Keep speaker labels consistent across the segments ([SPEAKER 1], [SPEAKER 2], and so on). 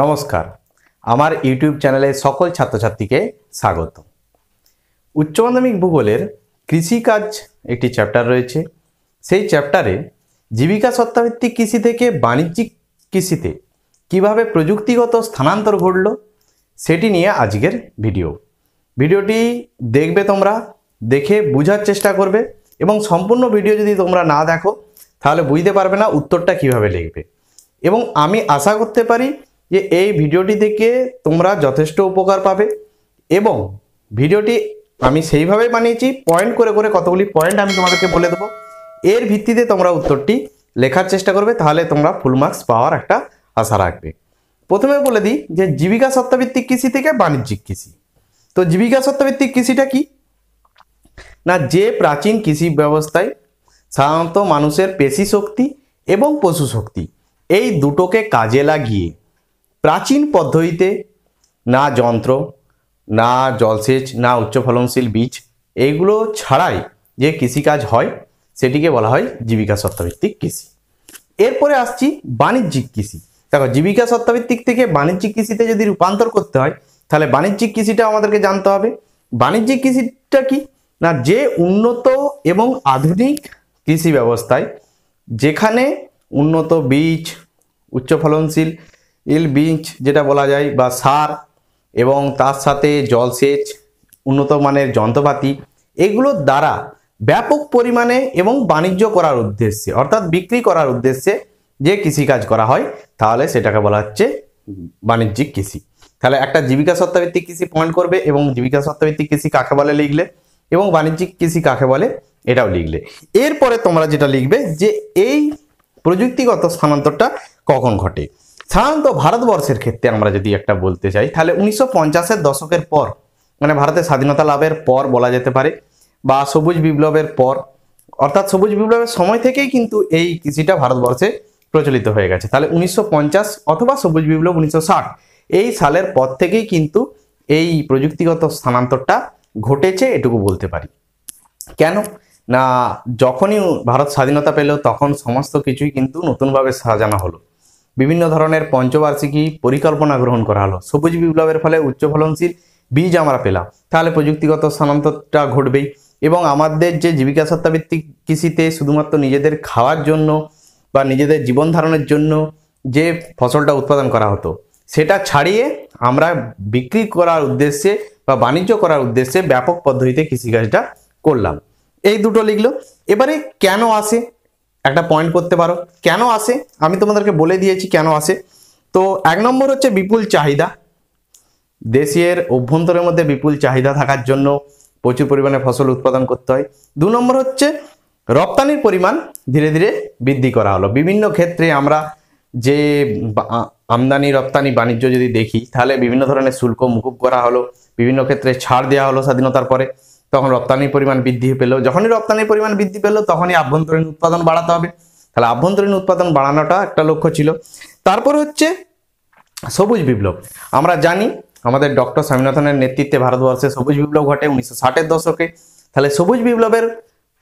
[SPEAKER 1] নমস্কার আমার ইউটিউব চ্যানেলে সকল ছাত্রছাত্রীকে স্বাগত উচ্চ মাধ্যমিক ভূগোলের কৃষিকাজ একটি চ্যাপ্টার রয়েছে সেই চ্যাপ্টারে জীবিকা সত্তাভিত্তিক কৃষি থেকে বাণিজ্যিক কৃষিতে কিভাবে প্রযুক্তিগত স্থানান্তর ঘটল সেটি নিয়ে আজকের ভিডিও ভিডিওটি দেখবে তোমরা দেখে বোঝার চেষ্টা করবে এবং সম্পূর্ণ ভিডিও যদি তোমরা না দেখো তাহলে বুঝতে পারবে না উত্তরটা কিভাবে লিখবে এবং আমি আশা করতে পারি যে এই ভিডিওটি থেকে তোমরা যথেষ্ট উপকার পাবে এবং ভিডিওটি আমি সেইভাবে বানিয়েছি পয়েন্ট করে করে কতগুলি পয়েন্ট আমি তোমাদেরকে বলে দেবো এর ভিত্তিতে তোমরা উত্তরটি লেখার চেষ্টা করবে তাহলে তোমরা ফুল মার্কস পাওয়ার একটা আশা রাখবে প্রথমে বলে দিই যে জীবিকা সত্ত্বভিত্তিক কৃষি থেকে বাণিজ্যিক কৃষি তো জীবিকা সত্ত্বভিত্তিক কৃষিটা কি না যে প্রাচীন কৃষি ব্যবস্থায় সাধারণত মানুষের পেশি শক্তি এবং পশু শক্তি এই দুটোকে কাজে লাগিয়ে প্রাচীন পদ্ধতিতে না যন্ত্র না জলসেচ না উচ্চ ফলনশীল বীজ এইগুলো ছাড়াই যে কৃষিকাজ হয় সেটিকে বলা হয় জীবিকা সত্তাভিত্তিক কৃষি এরপরে আসছি বাণিজ্যিক কৃষি দেখো জীবিকা সত্তাভিত্তিক থেকে বাণিজ্যিক কৃষিতে যদি রূপান্তর করতে হয় তাহলে বাণিজ্যিক কৃষিটা আমাদেরকে জানতে হবে বাণিজ্যিক কৃষিটা কি না যে উন্নত এবং আধুনিক কৃষি ব্যবস্থায় যেখানে উন্নত বীজ উচ্চ ফলনশীল এল বীজ যেটা বলা যায় বা সার এবং তার সাথে জলসেচ উন্নত মানের যন্ত্রপাতি এগুলোর দ্বারা ব্যাপক পরিমাণে এবং বাণিজ্য করার উদ্দেশ্যে অর্থাৎ বিক্রি করার উদ্দেশ্যে যে কৃষিকাজ করা হয় তাহলে সেটাকে বলা হচ্ছে বাণিজ্যিক কৃষি তাহলে একটা জীবিকা সত্তাভিত্তিক কৃষি পয়েন্ট করবে এবং জীবিকা সত্তাভিত্তিক কৃষি কাকে বলে লিখলে এবং বাণিজ্যিক কৃষি কাকে বলে এটাও লিখলে এরপরে তোমরা যেটা লিখবে যে এই প্রযুক্তিগত স্থানান্তরটা কখন ঘটে সাধারণত ভারতবর্ষের ক্ষেত্রে আমরা যদি একটা বলতে চাই তাহলে উনিশশো পঞ্চাশের দশকের পর মানে ভারতের স্বাধীনতা লাভের পর বলা যেতে পারে বা সবুজ বিপ্লবের পর অর্থাৎ সবুজ বিপ্লবের সময় থেকেই কিন্তু এই কৃষিটা ভারতবর্ষে প্রচলিত হয়ে গেছে তাহলে উনিশশো অথবা সবুজ বিপ্লব উনিশশো এই সালের পর থেকেই কিন্তু এই প্রযুক্তিগত স্থানান্তরটা ঘটেছে এটুকু বলতে পারি কেন না যখনই ভারত স্বাধীনতা পেল তখন সমস্ত কিছুই কিন্তু নতুনভাবে সাজানো হলো বিভিন্ন ধরনের পঞ্চবার্ষিকী পরিকল্পনা গ্রহণ করা হলো সবুজ বিপ্লবের ফলে উচ্চ ফলনশীল বীজ আমরা পেলাম তাহলে প্রযুক্তিগত স্থানান্তরটা ঘটবেই এবং আমাদের যে জীবিকা সত্তাভিত্তিক কৃষিতে শুধুমাত্র নিজেদের খাওয়ার জন্য বা নিজেদের জীবন ধারণের জন্য যে ফসলটা উৎপাদন করা হতো সেটা ছাড়িয়ে আমরা বিক্রি করার উদ্দেশ্যে বা বাণিজ্য করার উদ্দেশ্যে ব্যাপক পদ্ধতিতে কৃষিকাজটা করলাম এই দুটো লিখলো এবারে কেন আসে একটা পয়েন্ট করতে পারো কেন আসে আমি তোমাদেরকে বলে দিয়েছি কেন আসে তো এক নম্বর হচ্ছে বিপুল চাহিদা দেশের অভ্যন্তরের মধ্যে বিপুল চাহিদা থাকার জন্য প্রচুর পরিমাণে ফসল উৎপাদন করতে হয় দু নম্বর হচ্ছে রপ্তানির পরিমাণ ধীরে ধীরে বৃদ্ধি করা হলো বিভিন্ন ক্ষেত্রে আমরা যে আমদানি রপ্তানি বাণিজ্য যদি দেখি তাহলে বিভিন্ন ধরনের শুল্ক মুকুব করা হলো বিভিন্ন ক্ষেত্রে ছাড় দেওয়া হলো স্বাধীনতার পরে তখন রপ্তানির পরিমাণ বৃদ্ধি পেল যখনই রপ্তানির পরিমাণ বৃদ্ধি পেল তখনই আভ্যন্তরীণ উৎপাদন বাড়াতে হবে তাহলে আভ্যন্তরীণ উৎপাদন বাড়ানোটা একটা লক্ষ্য ছিল তারপর হচ্ছে সবুজ বিপ্লব আমরা জানি আমাদের ডক্টর স্বামীনাথনের নেতৃত্বে ভারতবর্ষে সবুজ বিপ্লব ঘটে উনিশশো ষাটের দশকে তাহলে সবুজ বিপ্লবের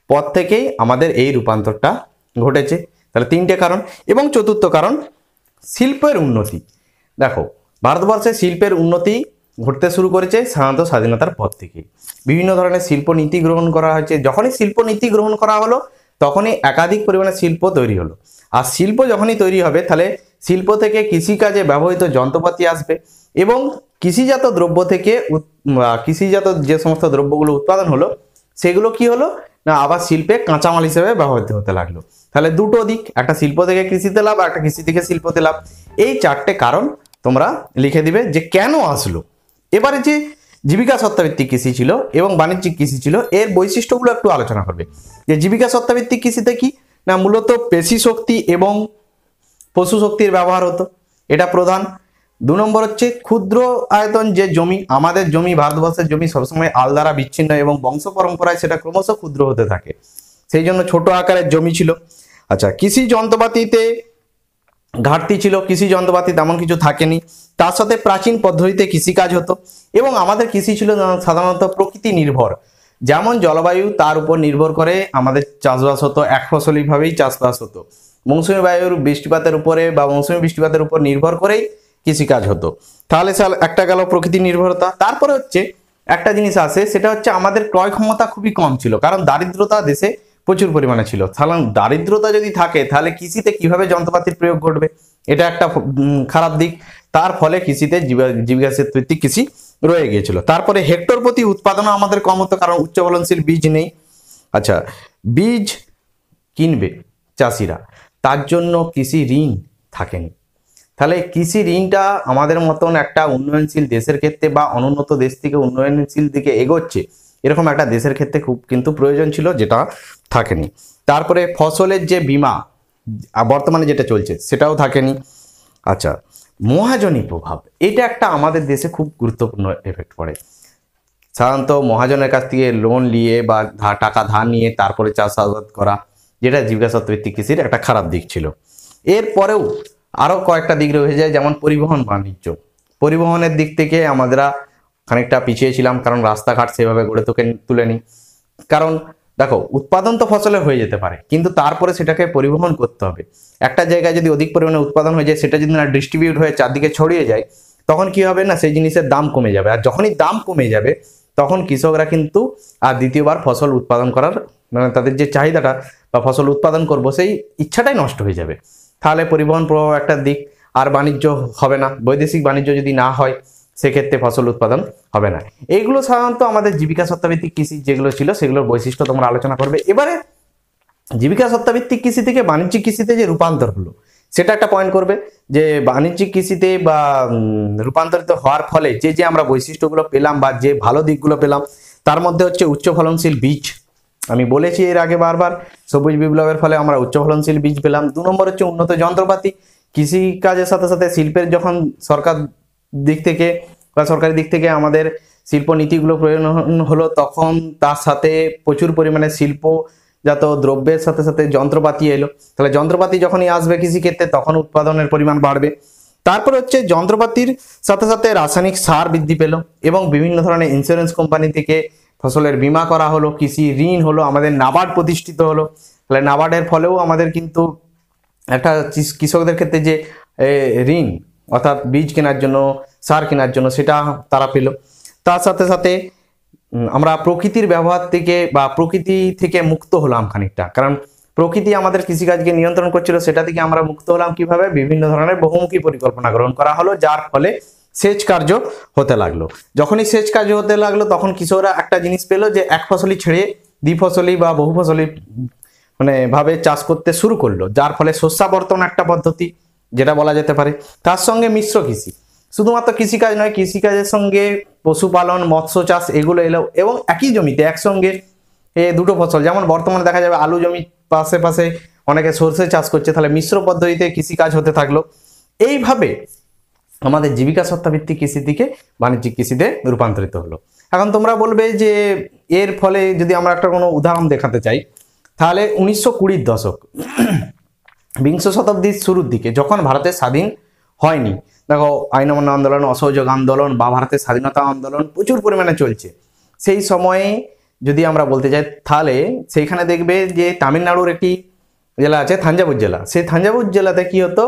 [SPEAKER 1] পর থেকেই আমাদের এই রূপান্তরটা ঘটেছে তাহলে তিনটে কারণ এবং চতুর্থ কারণ শিল্পের উন্নতি দেখো ভারতবর্ষে শিল্পের উন্নতি ঘটতে শুরু করেছে সাধারণত স্বাধীনতার পর থেকে বিভিন্ন ধরনের শিল্প নীতি গ্রহণ করা হয়েছে যখনই শিল্প নীতি গ্রহণ করা হলো তখনই একাধিক পরিমাণে শিল্প তৈরি হলো আর শিল্প যখনই তৈরি হবে তাহলে শিল্প থেকে কৃষিকাজে ব্যবহৃত যন্ত্রপাতি আসবে এবং কৃষিজাত দ্রব্য থেকে কৃষিজাত যে সমস্ত দ্রব্যগুলো উৎপাদন হলো সেগুলো কি হলো না আবার শিল্পে কাঁচামাল হিসেবে ব্যবহৃত হতে লাগলো তাহলে দুটো দিক একটা শিল্প থেকে কৃষিতে লাভ আর একটা কৃষি থেকে শিল্পতে লাভ এই চারটে কারণ তোমরা লিখে দিবে যে কেন আসলো এবারে যে জীবিকা সত্তাভিত্তিক কৃষি ছিল এবং বাণিজ্যিক কৃষি ছিল এর বৈশিষ্ট্যগুলো একটু আলোচনা করবে যে জীবিকা সত্তাভিত্তিক কৃষিতে কি না মূলত পেশি শক্তি এবং পশু শক্তির ব্যবহার হতো এটা প্রধান দু নম্বর হচ্ছে ক্ষুদ্র আয়তন যে জমি আমাদের জমি ভারতবর্ষের জমি সবসময় আলদারা বিচ্ছিন্ন এবং বংশ পরম্পরায় সেটা ক্রমশ ক্ষুদ্র হতে থাকে সেই জন্য ছোট আকারের জমি ছিল আচ্ছা কৃষি যন্ত্রপাতিতে ঘাটতি ছিল কৃষি যন্ত্রপাতি তেমন কিছু থাকেনি তার সাথে প্রাচীন পদ্ধতিতে কৃষিকাজ হতো এবং আমাদের কৃষি ছিল সাধারণত প্রকৃতি নির্ভর যেমন জলবায়ু তার উপর নির্ভর করে আমাদের চাষবাস হতো এক ফসলিভাবেই চাষবাস হতো মৌসুমি বায়ুর বৃষ্টিপাতের উপরে বা মৌসুমি বৃষ্টিপাতের উপর নির্ভর করেই কৃষিকাজ হতো তাহলে সাল একটা গেল প্রকৃতি নির্ভরতা তারপরে হচ্ছে একটা জিনিস আছে সেটা হচ্ছে আমাদের ক্রয় ক্ষমতা খুবই কম ছিল কারণ দারিদ্রতা দেশে প্রচুর পরিমাণে ছিল তাহলে দারিদ্রতা যদি থাকে তাহলে কৃষিতে কিভাবে যন্ত্রপাতির প্রয়োগ ঘটবে এটা একটা খারাপ দিক তার ফলে কৃষিতে জীবিকা ভিত্তিক কৃষি রয়ে গিয়েছিল তারপরে হেক্টর প্রতি উৎপাদনও আমাদের কম হতো কারণ উচ্চ ফলনশীল বীজ নেই আচ্ছা বীজ কিনবে চাষিরা তার জন্য কৃষি ঋণ থাকেনি তাহলে কৃষি ঋণটা আমাদের মতন একটা উন্নয়নশীল দেশের ক্ষেত্রে বা অনুন্নত দেশ থেকে উন্নয়নশীল দিকে এগোচ্ছে এরকম একটা দেশের ক্ষেত্রে খুব কিন্তু প্রয়োজন ছিল যেটা থাকেনি তারপরে ফসলের যে বিমা বর্তমানে যেটা চলছে সেটাও থাকেনি আচ্ছা মহাজনী প্রভাব এটা একটা আমাদের দেশে খুব গুরুত্বপূর্ণ এফেক্ট পড়ে সাধারণত মহাজনের কাছ থেকে লোন নিয়ে বা টাকা ধার নিয়ে তারপরে চাষাবাদ করা যেটা জীবিকা ভিত্তিক কৃষির একটা খারাপ দিক ছিল এরপরেও আরও কয়েকটা দিক রয়ে যায় যেমন পরিবহন বাণিজ্য পরিবহনের দিক থেকে আমাদেরা খানিকটা পিছিয়েছিলাম কারণ রাস্তাঘাট সেভাবে গড়ে তোকে তুলেনি কারণ দেখো উৎপাদন তো ফসলে হয়ে যেতে পারে কিন্তু তারপরে সেটাকে পরিবহন করতে হবে একটা জায়গায় যদি অধিক পরিমাণে উৎপাদন হয়ে যায় সেটা যদি না ডিস্ট্রিবিউট হয়ে চারদিকে ছড়িয়ে যায় তখন কি হবে না সেই জিনিসের দাম কমে যাবে আর যখনই দাম কমে যাবে তখন কৃষকরা কিন্তু আর দ্বিতীয়বার ফসল উৎপাদন করার মানে তাদের যে চাহিদাটা বা ফসল উৎপাদন করব সেই ইচ্ছাটাই নষ্ট হয়ে যাবে তাহলে পরিবহন প্রভাব একটা দিক আর বাণিজ্য হবে না বৈদেশিক বাণিজ্য যদি না হয় সেক্ষেত্রে ফসল উৎপাদন হবে না এইগুলো সাধারণত আমাদের জীবিকা সত্তাভিত্তিক কৃষি যেগুলো ছিল সেগুলোর বৈশিষ্ট্য তোমরা আলোচনা করবে এবারে জীবিকা সত্তাভিত্তিক কৃষি থেকে বাণিজ্যিক কৃষিতে যে রূপান্তর হলো সেটা একটা পয়েন্ট করবে যে বাণিজ্যিক কৃষিতে বা রূপান্তরিত হওয়ার ফলে যে যে আমরা বৈশিষ্ট্যগুলো পেলাম বা যে ভালো দিকগুলো পেলাম তার মধ্যে হচ্ছে উচ্চ ফলনশীল বীজ আমি বলেছি এর আগে বারবার সবুজ বিপ্লবের ফলে আমরা উচ্চ ফলনশীল বীজ পেলাম দু নম্বর হচ্ছে উন্নত যন্ত্রপাতি কৃষিকাজের সাথে সাথে শিল্পের যখন সরকার দিক থেকে বা সরকারি দিক থেকে আমাদের শিল্প নীতিগুলো প্রয়োজন হলো তখন তার সাথে প্রচুর পরিমাণে শিল্প যাতে দ্রব্যের সাথে সাথে যন্ত্রপাতি এলো তাহলে যন্ত্রপাতি যখনই আসবে কৃষিক্ষেত্রে তখন উৎপাদনের পরিমাণ বাড়বে তারপর হচ্ছে যন্ত্রপাতির সাথে সাথে রাসায়নিক সার বৃদ্ধি পেল এবং বিভিন্ন ধরনের ইন্স্যুরেন্স কোম্পানি থেকে ফসলের বীমা করা হলো কৃষি ঋণ হলো আমাদের নাবার্ড প্রতিষ্ঠিত হলো তাহলে নাবার্ডের ফলেও আমাদের কিন্তু একটা কৃষকদের ক্ষেত্রে যে ঋণ অর্থাৎ বীজ কেনার জন্য সার কেনার জন্য সেটা তারা পেল তার সাথে সাথে আমরা প্রকৃতির ব্যবহার থেকে বা প্রকৃতি থেকে মুক্ত হলাম খানিকটা কারণ প্রকৃতি আমাদের কৃষিকাজকে নিয়ন্ত্রণ করছিল সেটা থেকে আমরা মুক্ত হলাম কিভাবে বিভিন্ন ধরনের বহুমুখী পরিকল্পনা গ্রহণ করা হলো যার ফলে সেচ কার্য হতে লাগলো যখনই সেচ কার্য হতে লাগলো তখন কৃষকরা একটা জিনিস পেলো যে এক ফসলি ছেড়ে দ্বি ফসলি বা বহু ফসলি মানে ভাবে চাষ করতে শুরু করলো যার ফলে শস্যাবর্তন একটা পদ্ধতি যেটা বলা যেতে পারে তার সঙ্গে মিশ্র কৃষি শুধুমাত্র কৃষিকাজ নয় কৃষিকাজের সঙ্গে পশুপালন মৎস্য চাষ এগুলো এলো এবং একই জমিতে একসঙ্গে এ দুটো ফসল যেমন বর্তমানে দেখা যাবে আলু জমি পাশে পাশে অনেকে সর্ষে চাষ করছে তাহলে মিশ্র পদ্ধতিতে কৃষিকাজ হতে থাকলো এইভাবে আমাদের জীবিকা সত্তাভিত্তিক কৃষির দিকে বাণিজ্যিক কৃষিতে রূপান্তরিত হলো এখন তোমরা বলবে যে এর ফলে যদি আমরা একটা কোনো উদাহরণ দেখাতে চাই তাহলে উনিশশো কুড়ির দশক বিংশ শতাব্দীর শুরুর দিকে যখন ভারতের স্বাধীন হয়নি দেখো আইন অমান্য আন্দোলন অসহযোগ আন্দোলন বা ভারতের স্বাধীনতা আন্দোলন প্রচুর পরিমাণে চলছে সেই সময়ে যদি আমরা বলতে যাই তাহলে সেইখানে দেখবে যে তামিলনাড়ুর একটি জেলা আছে থাঞ্জাবুর জেলা সেই থাঞ্জাবুর জেলাতে কি হতো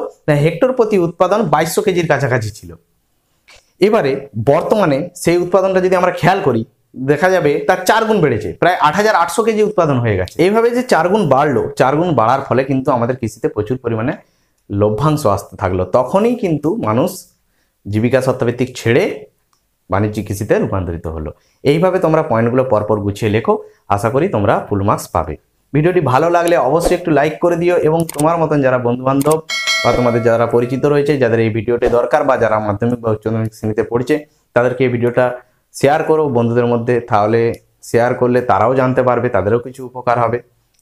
[SPEAKER 1] হেক্টর প্রতি উৎপাদন বাইশশো কেজির কাছাকাছি ছিল এবারে বর্তমানে সেই উৎপাদনটা যদি আমরা খেয়াল করি দেখা যাবে তার চার গুণ বেড়েছে প্রায় আট হাজার আটশো কেজি উৎপাদন হয়ে গেছে এইভাবে যে চার গুণ বাড়লো চার গুণ বাড়ার ফলে কিন্তু আমাদের কৃষিতে প্রচুর পরিমাণে লভ্যাংশ আসতে থাকলো তখনই কিন্তু মানুষ জীবিকা সত্ত্বভিত্তিক ছেড়ে বাণিজ্যিক কৃষিতে রূপান্তরিত হলো এইভাবে তোমরা পয়েন্টগুলো পরপর গুছিয়ে লেখো আশা করি তোমরা ফুল মার্কস পাবে ভিডিওটি ভালো লাগলে অবশ্যই একটু লাইক করে দিও এবং তোমার মতন যারা বন্ধুবান্ধব বা তোমাদের যারা পরিচিত রয়েছে যাদের এই ভিডিওটি দরকার বা যারা মাধ্যমিক বা উচ্চ মাধ্যমিক শ্রেণীতে পড়ছে তাদেরকে এই ভিডিওটা শেয়ার করো বন্ধুদের মধ্যে তাহলে শেয়ার করলে তারাও জানতে পারবে তাদেরও কিছু উপকার হবে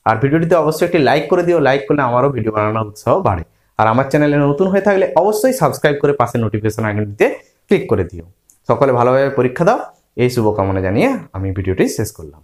[SPEAKER 1] আর ভিডিওটিতে অবশ্যই একটি লাইক করে দিও লাইক করলে আমারও ভিডিও বানানোর উৎসাহ বাড়ে আর আমার চ্যানেলে নতুন হয়ে থাকলে অবশ্যই সাবস্ক্রাইব করে পাশে নোটিফিকেশন আইকনটিতে ক্লিক করে দিও সকলে ভালোভাবে পরীক্ষা দাও এই শুভকামনা জানিয়ে আমি ভিডিওটি শেষ করলাম